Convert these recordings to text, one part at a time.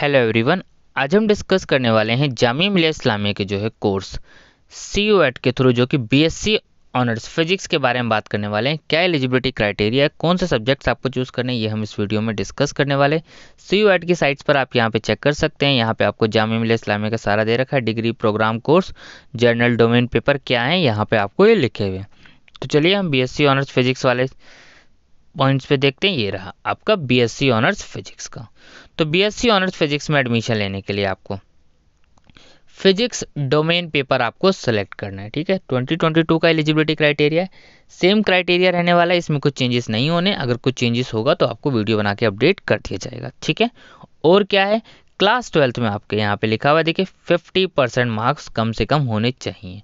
hello everyone आज हम discuss करने वाले हैं जामिया मिलिया इस्लामिया के जो है कोर्स सी यू एट के थ्रू जो कि बीएससी ऑनर्स फिजिक्स के बारे में बात करने वाले हैं क्या एलिजिबिलिटी क्राइटेरिया है कौन से सब्जेक्ट्स आपको चूज़ करने ये हम इस वीडियो में डिस्कस करने वाले सी यू एट की साइट्स पर आप यहाँ पे चेक कर सकते हैं यहाँ पे आपको जामिया मिलिया इस्लामिया का सारा दे रखा है degree programme course general domain paper क्या है यहाँ पर आपको ये लिखे हुए हैं तो चलिए हम बी एस ऑनर्स फिजिक्स वाले पॉइंट्स पे देखते हैं ये रहा आपका बीएससी ऑनर्स फिजिक्स का तो बीएससी ऑनर्स फिजिक्स में एडमिशन लेने के लिए आपको फिजिक्स डोमेन पेपर आपको सेलेक्ट करना है ठीक है 2022 का एलिजिबिलिटी क्राइटेरिया सेम क्राइटेरिया रहने वाला है इसमें कुछ चेंजेस नहीं होने अगर कुछ चेंजेस होगा तो आपको वीडियो बना के अपडेट कर दिया जाएगा ठीक है और क्या है क्लास ट्वेल्थ में आपके यहाँ पे लिखा हुआ देखिए फिफ्टी परसेंट मार्क्स कम से कम होने चाहिए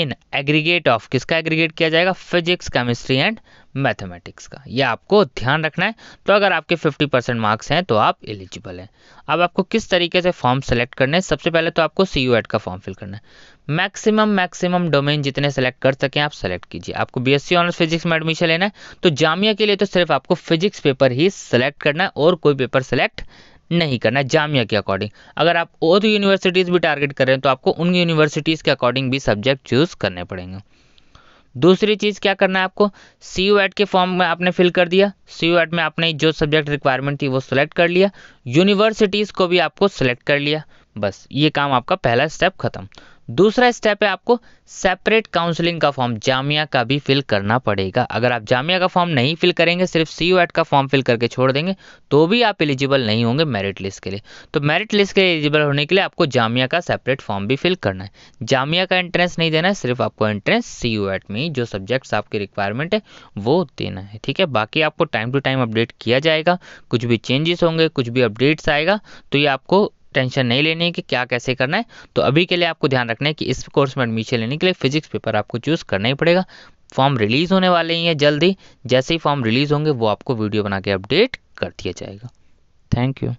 इन एग्रीगेट ऑफ किसका एग्रीगेट किया जाएगा फिजिक्स केमिस्ट्री एंड मैथमेटिक्स का ये आपको ध्यान रखना है तो अगर आपके 50 परसेंट मार्क्स हैं तो आप एलिजिबल हैं अब आपको किस तरीके से फॉर्म सेलेक्ट करने हैं सबसे पहले तो आपको सी यू एड का फॉर्म फिल करना है मैक्सिमम मैक्सिमम डोमेन जितने सेलेक्ट कर सकें आप सेलेक्ट कीजिए आपको बी सी ऑनर्स फिजिक्स में एडमिशन लेना है तो जामिया के लिए तो सिर्फ आपको फिजिक्स पेपर ही सेलेक्ट करना है और कोई पेपर सेलेक्ट नहीं करना है जामिया के अकॉर्डिंग अगर आप और यूनिवर्सिटीज़ भी टारगेट कर रहे हैं तो आपको उन यूनिवर्सिटीज़ के अकॉर्डिंग भी सब्जेक्ट चूज़ करने पड़ेंगे दूसरी चीज़ क्या करना है आपको सी यू के फॉर्म में आपने फिल कर दिया सी यू में आपने जो सब्जेक्ट रिक्वायरमेंट थी वो सिलेक्ट कर लिया यूनिवर्सिटीज़ को भी आपको सिलेक्ट कर लिया बस ये काम आपका पहला स्टेप खत्म दूसरा स्टेप है आपको सेपरेट काउंसलिंग का फॉर्म जामिया का भी फिल करना पड़ेगा अगर आप जामिया का फॉर्म नहीं फिल करेंगे सिर्फ सी यू एट का फॉर्म फिल करके छोड़ देंगे तो भी आप एलिजिबल नहीं होंगे मेरिट लिस्ट के लिए तो मेरिट लिस्ट के लिए एलिजिबल होने के लिए आपको जामिया का सेपरेट फॉर्म भी फिल करना है जामिया का एंट्रेंस नहीं देना है सिर्फ आपको एंट्रेंस सी यू एट में ही जो सब्जेक्ट्स आपकी रिक्वायरमेंट है वो देना है ठीक है बाकी आपको टाइम टू टाइम अपडेट किया जाएगा कुछ भी चेंजेस होंगे कुछ भी अपडेट्स आएगा तो ये आपको टेंशन नहीं लेनी है कि क्या कैसे करना है तो अभी के लिए आपको ध्यान रखना है कि इस कोर्स में एडमिशन लेने के लिए फिजिक्स पेपर आपको चूज़ करना ही पड़ेगा फॉर्म रिलीज़ होने वाले ही हैं जल्दी जैसे ही फॉर्म रिलीज़ होंगे वो आपको वीडियो बना के अपडेट कर दिया जाएगा थैंक यू